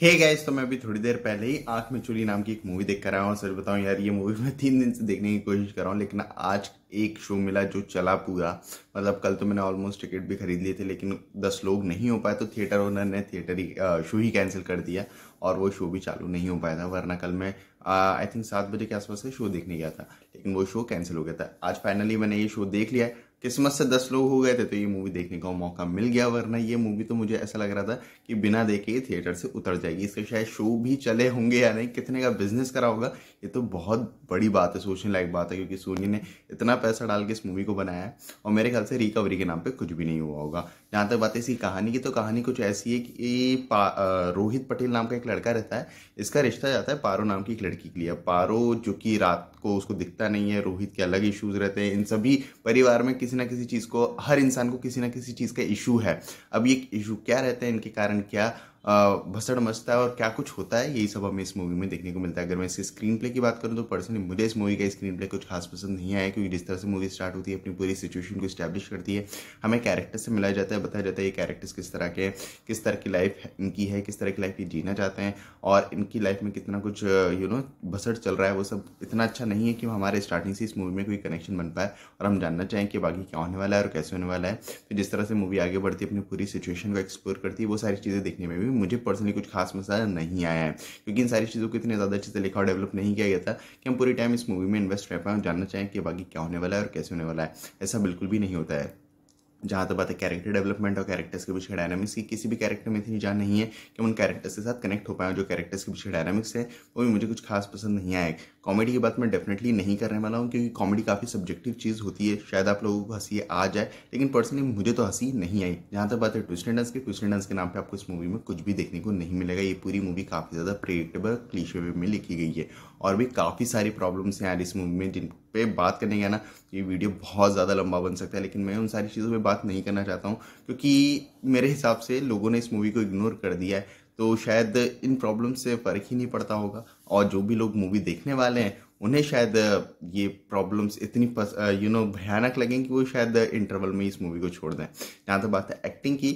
हे hey guys तो मैं अभी थोड़ी देर पहले ही आंख में चुली नाम की एक मूवी देख कर आया हूँ सर बताऊँ यार ये मूवी मैं तीन दिन से देखने की कोशिश कर रहा हूँ लेकिन आज एक शो मिला जो चला पूरा मतलब कल तो मैंने ऑलमोस्ट टिकट भी खरीद लिए थे लेकिन दस लोग नहीं हो पाए तो थिएटर ओनर ने थिएटर ही शो ही कैंसिल कर दिया और वो शो भी चालू नहीं हो पाया था वरना कल मैं आई थिंक सात बजे के आसपास से शो देखने गया था लेकिन वो शो कैंसिल हो गया था आज फाइनली मैंने ये शो देख लिया है किस्मत से दस लोग हो गए थे तो ये मूवी देखने का मौका मिल गया वरना ये मूवी तो मुझे ऐसा लग रहा था कि बिना देखे ये थिएटर से उतर जाएगी इसके शायद शो भी चले होंगे या नहीं कितने का बिजनेस करा होगा ये तो बहुत बड़ी बात है सोचने लायक बात है क्योंकि सोनी ने इतना पैसा डाल के इस मूवी को बनाया है और मेरे ख्याल से रिकवरी के नाम पर कुछ भी नहीं हुआ होगा जहाँ तक बात है इसकी कहानी की तो कहानी कुछ ऐसी है कि रोहित पटेल नाम का एक लड़का रहता है इसका रिश्ता जाता है पारो नाम की एक लड़की के लिए पारो जो कि रात को उसको दिखता नहीं है रोहित के अलग इशूज़ रहते हैं इन सभी परिवार में किसी ना किसी चीज़ को हर इंसान को किसी ना किसी चीज़ का इशू है अब ये इशू क्या रहते हैं इनके कारण क्या भसड़ मचता है और क्या कुछ होता है यही सब हमें इस मूवी में देखने को मिलता है अगर मैं इसके स्क्रीन प्ले की बात करूँ तो पर्सनली मुझे इस मूवी का स्क्रीन प्ले कुछ खास पसंद नहीं आया क्योंकि जिस तरह से मूवी स्टार्ट होती है अपनी पूरी सिचुएशन को स्टैब्लिश करती है हमें कैरेक्टर से मिलाया जाता है बताया जाता है ये कैरेक्टर्स किस तरह के हैं किस तरह की लाइफ इनकी है किस तरह की लाइफ ये जीना चाहते हैं और इनकी लाइफ में कितना कुछ यू नो भसड़ चल रहा है वो सब इतना अच्छा नहीं है कि हमारे स्टार्टिंग से इस मूवी में कोई कनेक्शन बन पाए और हम जानना चाहें कि बाकी क्या होने वाला है और कैसे होने वाला है तो जिस तरह से मूवी आगे बढ़ती है अपनी पूरी सिचुएशन को एक्सप्लोर करती है वो सारी चीज़ें देखने में भी मुझे पर्सनली कुछ खास मसाज नहीं आया है क्योंकि इन सारी चीज़ों को इतने ज़्यादा अच्छे से लिखा और डेवलप नहीं किया गया था कि हम पूरी टाइम इस मूवी में इन्वेस्ट रह पाए जानना चाहें कि बाकी क्या होने वाला है और कैसे होने वाला है ऐसा बिल्कुल भी नहीं होता है जहाँ तक बात है कैरेक्टर डेवलपमेंट और कैरेक्टर्स के पीछे डायनामिक्स की किसी भी कैरेक्टर में इतनी जान नहीं है कि उन कैरेक्टर्स के साथ कनेक्ट हो पाए जो कैरेक्टर्स के पीछे डायनामिक्स है वो भी मुझे कुछ खास पसंद नहीं आए कॉमेडी की बात मैं डेफिनेटली नहीं करने वाला हूँ क्योंकि कॉमेडी काफ़ी सब्जेक्टिव चीज़ होती है शायद आप लोगों को हंसी आ जाए लेकिन पर्सनली मुझे तो हंसी नहीं आई जहाँ तक बात है ट्विस्ट एंड के ट्विस्ट एंड के नाम पर आपको इस मूवी में कुछ भी देखने को नहीं मिलेगा ये पूरी मूवी काफ़ी ज़्यादा प्रेडिक्टेबल क्लीशे में लिखी गई है और भी काफ़ी सारी प्रॉब्लम्स हैं यार इस मूवी में जिन पे बात करने गया ना ये वीडियो बहुत ज़्यादा लंबा बन सकता है लेकिन मैं उन सारी चीज़ों पर बात नहीं करना चाहता हूँ क्योंकि मेरे हिसाब से लोगों ने इस मूवी को इग्नोर कर दिया है तो शायद इन प्रॉब्लम से फ़र्क ही नहीं पड़ता होगा और जो भी लोग मूवी देखने वाले हैं उन्हें शायद ये प्रॉब्लम्स इतनी यू नो भयानक लगें कि वो शायद इंटरवल में इस मूवी को छोड़ दें जहाँ तक बात है एक्टिंग की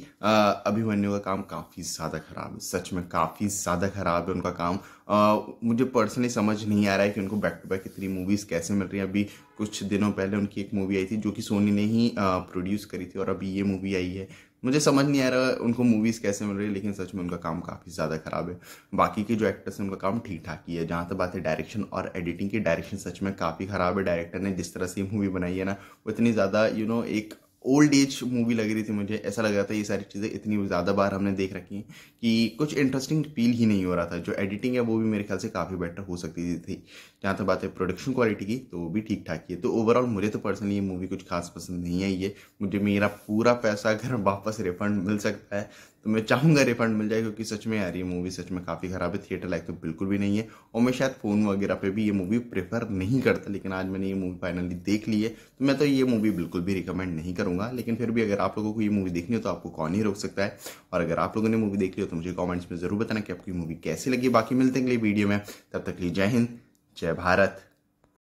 अभिमन्यु का काम काफ़ी ज़्यादा ख़राब है सच में काफ़ी ज़्यादा ख़राब है उनका काम आ, मुझे पर्सनली समझ नहीं आ रहा है कि उनको बैक टू बैक इतनी मूवीज़ कैसे मिल रही हैं अभी कुछ दिनों पहले उनकी एक मूवी आई थी जो कि सोनी ने ही प्रोड्यूस करी थी और अभी ये मूवी आई है मुझे समझ नहीं आ रहा उनको मूवीज़ कैसे मिल रही है लेकिन सच में उनका काम काफ़ी ज़्यादा ख़राब है बाकी के जो एक्टर्स हैं उनका काम ठीक ठाक ही है जहां तक बात है डायरेक्शन और एडिटिंग की डायरेक्शन सच में काफ़ी ख़राब है डायरेक्टर ने जिस तरह से मूवी बनाई है ना इतनी ज़्यादा यू नो एक ओल्ड एज मूवी लग रही थी मुझे ऐसा लग रहा था ये सारी चीज़ें इतनी ज़्यादा बार हमने देख रखी हैं कि कुछ इंटरेस्टिंग फील ही नहीं हो रहा था जो एडिटिंग है वो भी मेरे ख्याल से काफ़ी बेटर हो सकती थी जहाँ तक बात है प्रोडक्शन क्वालिटी की तो वो भी ठीक ठाक ही है तो ओवरऑल मुझे तो पर्सनली ये मूवी कुछ खास पसंद नहीं आई है मुझे मेरा पूरा पैसा अगर वापस रिफंड मिल सकता है तो मैं चाहूँगा रिफंड मिल जाए क्योंकि सच में यार ये मूवी सच में काफ़ी ख़राब है थिएटर लाइक तो बिल्कुल भी नहीं है और मैं शायद फ़ोन वगैरह पे भी ये मूवी प्रेफर नहीं करता लेकिन आज मैंने ये मूवी फाइनली देख ली है तो मैं तो ये मूवी बिल्कुल भी रिकमेंड नहीं करूँगा लेकिन फिर भी अगर आप लोगों को ये मूवी देखनी हो तो आपको कौन ही रोक सकता है और अगर आप लोगों ने मूवी देख ली हो तो मुझे कॉमेंट्स में ज़रूर बताना कि आपकी मूवी कैसी लगी बाकी मिलते अगले वीडियो में तब तक लिए जय हिंद जय भारत